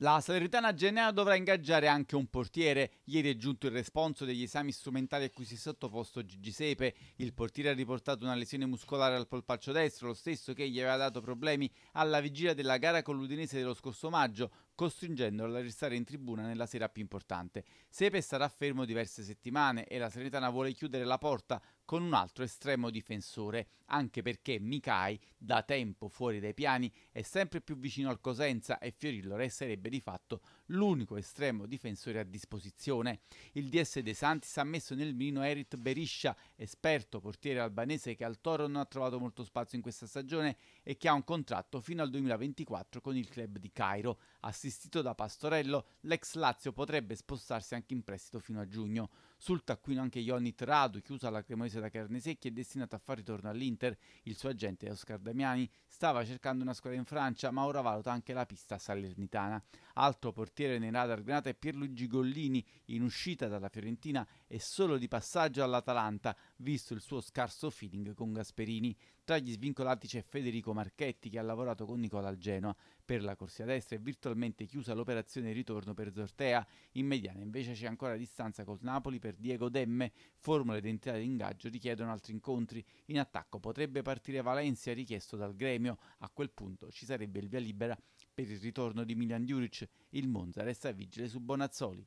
La Salernitana Genea dovrà ingaggiare anche un portiere. Ieri è giunto il responso degli esami strumentali a cui si è sottoposto Gigi Sepe. Il portiere ha riportato una lesione muscolare al polpaccio destro, lo stesso che gli aveva dato problemi alla vigilia della gara con l'Udinese dello scorso maggio, costringendolo a restare in tribuna nella sera più importante. Sepe sarà fermo diverse settimane e la Salernitana vuole chiudere la porta con un altro estremo difensore, anche perché Mikai, da tempo fuori dai piani, è sempre più vicino al Cosenza e Fiorillo resterebbe di fatto l'unico estremo difensore a disposizione. Il DS De Santis ha messo nel mirino Erit Beriscia, esperto portiere albanese che al Toro non ha trovato molto spazio in questa stagione e che ha un contratto fino al 2024 con il club di Cairo. Assistito da Pastorello, l'ex Lazio potrebbe spostarsi anche in prestito fino a giugno. Sul taccuino anche Jonit Radu, chiusa alla Cremonese preso da Carnesecchi è destinato a far ritorno all'Inter. Il suo agente Oscar Damiani stava cercando una squadra in Francia, ma ora valuta anche la pista salernitana. Altro portiere nei radar granata è Pierluigi Gollini, in uscita dalla Fiorentina e solo di passaggio all'Atalanta, visto il suo scarso feeling con Gasperini. Tra gli svincolati c'è Federico Marchetti che ha lavorato con Nicola al Genoa. Per la corsia destra è virtualmente chiusa l'operazione ritorno per Zortea. In mediana invece c'è ancora distanza col Napoli per Diego Demme, formula di entrata in gaggio pomeriggio richiedono altri incontri. In attacco potrebbe partire Valencia richiesto dal gremio. A quel punto ci sarebbe il via libera per il ritorno di Milan Juric. Il Monza resta vigile su Bonazzoli.